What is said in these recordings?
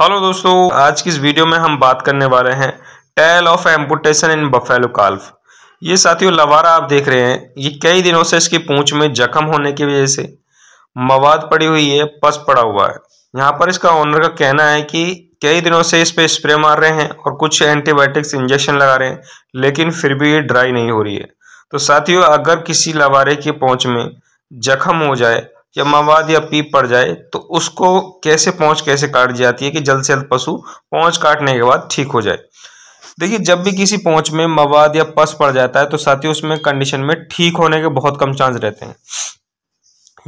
hello दोस्तों आज की इस वीडियो में हम बात करने वाले हैं tail of amputation in buffalo calf ये साथियों लवारा आप देख रहे हैं ये कई दिनों से इसकी पूंछ में जख्म होने की वजह से मवाद पड़ी हुई है पस पड़ा हुआ है यहाँ पर इसका ऑनर का कहना है कि कई दिनों से इस पर स्प्रे मार रहे हैं और कुछ एंटीबायोटिक्स इंजेक्शन लगा रहे हैं लेकिन फिर भी ये ड्राई नहीं हो रही है तो साथियों अगर किसी लवारे की पूँछ में जख्म हो जाए या मवाद या पीप पड़ जाए तो उसको कैसे पहुंच कैसे काट जाती है कि जल्द से जल्द पशु पहुंच काटने के बाद ठीक हो जाए देखिए जब भी किसी पहुंच में मवाद या पस पड़ जाता है तो साथ ही उसमें कंडीशन में ठीक होने के बहुत कम चांस रहते हैं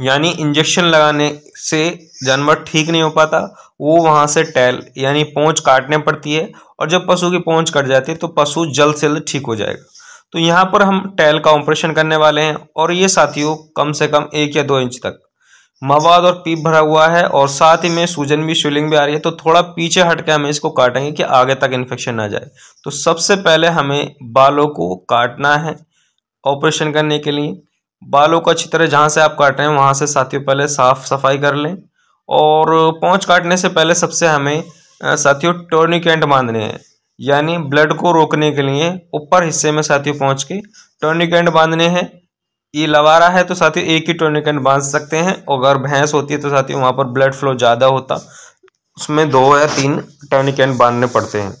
यानी इंजेक्शन लगाने से जानवर ठीक नहीं हो पाता वो वहाँ से टैल यानी पहुँच काटने पड़ती है और जब पशु की पहुँच कट जाती है तो पशु जल्द से जल्द ठीक हो जाएगा तो यहाँ पर हम टैल का ऑपरेशन करने वाले हैं और ये साथियों कम से कम एक या दो इंच तक मवाद और पीप भरा हुआ है और साथ ही में सूजन भी शिवलिंग भी आ रही है तो थोड़ा पीछे हट के हमें इसको काटेंगे कि आगे तक इन्फेक्शन ना जाए तो सबसे पहले हमें बालों को काटना है ऑपरेशन करने के लिए बालों को अच्छी तरह जहाँ से आप काट रहे हैं वहाँ से साथियों पहले साफ सफाई कर लें और पहुँच काटने से पहले सबसे हमें साथियों टोर्निकेंट बांधने हैं यानी ब्लड को रोकने के लिए ऊपर हिस्से में साथियों पहुँच के टोर्निकेंट बांधने हैं ये लवारा है तो साथियों एक ही टोनिकन बांध सकते हैं अगर भैंस होती है तो साथियों वहाँ पर ब्लड फ्लो ज़्यादा होता उसमें दो या तीन टोनिकन बांधने पड़ते हैं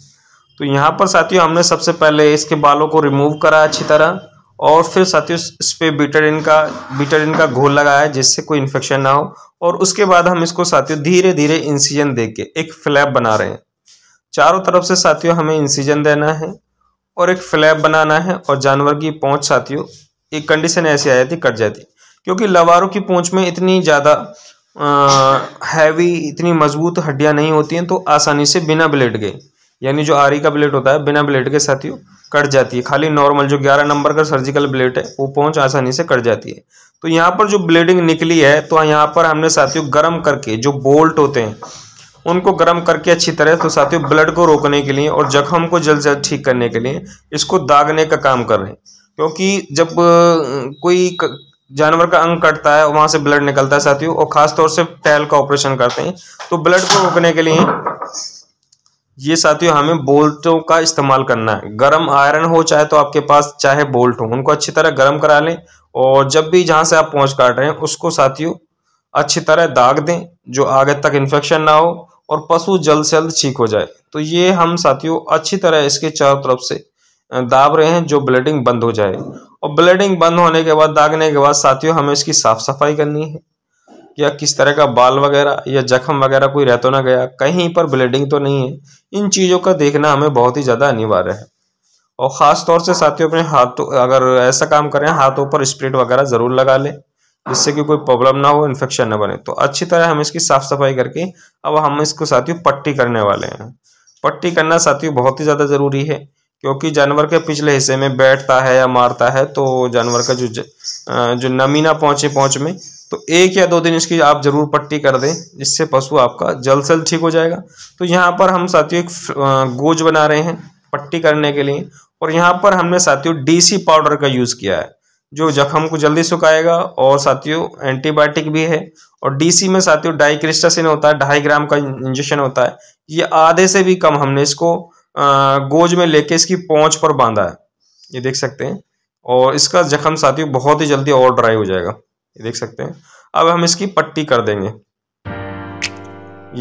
तो यहाँ पर साथियों हमने सबसे पहले इसके बालों को रिमूव करा अच्छी तरह और फिर साथियों इस पर बीटरिन का बीटरिन का घोल लगाया जिससे कोई इन्फेक्शन ना हो और उसके बाद हम इसको साथियों धीरे धीरे इंसीजन दे के एक फ्लैप बना रहे हैं चारों तरफ से साथियों हमें इंसीजन देना है और एक फ्लैप बनाना है और जानवर की पहुँच साथियों एक कंडीशन ऐसी आ जाती कट जाती क्योंकि लवारों की पूंछ में इतनी ज़्यादा हैवी इतनी मजबूत हड्डियाँ नहीं होती हैं तो आसानी से बिना ब्लेड के यानी जो आरी का ब्लेड होता है बिना ब्लेड के साथियों कट जाती है खाली नॉर्मल जो ग्यारह नंबर का सर्जिकल ब्लेड है वो पहुंच आसानी से कट जाती है तो यहाँ पर जो ब्लीडिंग निकली है तो यहाँ पर हमने साथियों गर्म करके जो बोल्ट होते हैं उनको गर्म करके अच्छी तरह तो साथियों ब्लड को रोकने के लिए और जख्म को जल्द से जल्द ठीक करने के लिए इसको दागने का काम कर रहे हैं क्योंकि जब कोई जानवर का अंग कटता है वहां से ब्लड निकलता है साथियों और तौर से टैल का ऑपरेशन करते हैं तो ब्लड को रोकने के लिए ये साथियों हमें बोल्टों का इस्तेमाल करना है गर्म आयरन हो चाहे तो आपके पास चाहे बोल्ट हो उनको अच्छी तरह गर्म करा लें और जब भी जहां से आप पहुंच काट रहे हैं उसको साथियों अच्छी तरह दाग दें जो आगे तक इन्फेक्शन ना हो और पशु जल्द से जल्द ठीक हो जाए तो ये हम साथियों अच्छी तरह इसके चारों तरफ से दाब रहे हैं जो ब्लीडिंग बंद हो जाए और ब्लीडिंग बंद होने के बाद दागने के बाद साथियों हमें इसकी साफ सफाई करनी है या किस तरह का बाल वगैरह या जख्म वगैरह कोई रहता ना गया कहीं पर ब्लीडिंग तो नहीं है इन चीज़ों का देखना हमें बहुत ही ज़्यादा अनिवार्य है और ख़ास तौर से साथियों अपने हाथों अगर ऐसा काम करें हाथों पर स्प्रिट वगैरह ज़रूर लगा लें जिससे कि कोई प्रॉब्लम ना हो इन्फेक्शन ना बने तो अच्छी तरह हम इसकी साफ़ सफाई करके अब हम इसको साथियों पट्टी करने वाले हैं पट्टी करना साथियों बहुत ही ज़्यादा ज़रूरी है क्योंकि जानवर के पिछले हिस्से में बैठता है या मारता है तो जानवर का जो ज, जो नमी ना पहुंचे पहुंच में तो एक या दो दिन इसकी आप ज़रूर पट्टी कर दें जिससे पशु आपका जल्द से जल्द ठीक हो जाएगा तो यहाँ पर हम साथियों एक गोज बना रहे हैं पट्टी करने के लिए और यहाँ पर हमने साथियों डीसी पाउडर का यूज़ किया है जो जख्म को जल्दी सुखाएगा और साथियों एंटीबायोटिक भी है और डीसी में साथियों डाइक्रिस्टासिन होता है ढाई ग्राम का इंजेक्शन होता है ये आधे से भी कम हमने इसको गोज में लेके इसकी पहुंच पर बांधा है ये देख सकते हैं और इसका जख्म साथियों बहुत ही जल्दी और ड्राई हो जाएगा ये देख सकते हैं अब हम इसकी पट्टी कर देंगे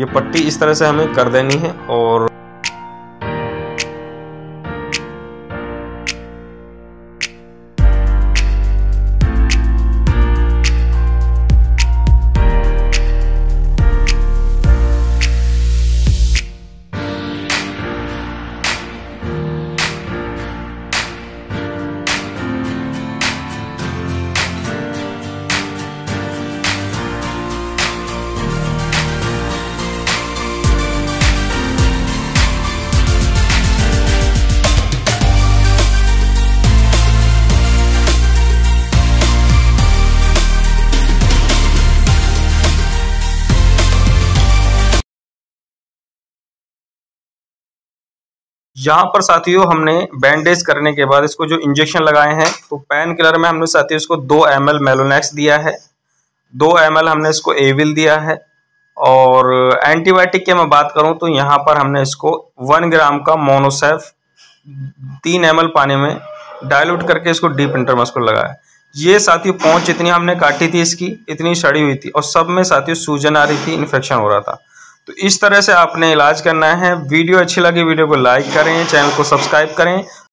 ये पट्टी इस तरह से हमें कर देनी है और यहाँ पर साथियों हमने बैंडेज करने के बाद इसको जो इंजेक्शन लगाए हैं तो पैन किलर में हमने साथियों इसको दो एम एल मेलोनेक्स दिया है दो एम एल हमने इसको एविल दिया है और एंटीबायोटिक की मैं बात करूं तो यहाँ पर हमने इसको वन ग्राम का मोनोसेफ तीन एम पानी में डायलूट करके इसको डीप इंटरमस्कुलर लगाया ये साथियों पहुँच इतनी हमने काटी थी इसकी इतनी सड़ी हुई थी और सब में साथियों सूजन आ रही थी इन्फेक्शन हो रहा था तो इस तरह से आपने इलाज करना है वीडियो अच्छी लगी वीडियो को लाइक करें चैनल को सब्सक्राइब करें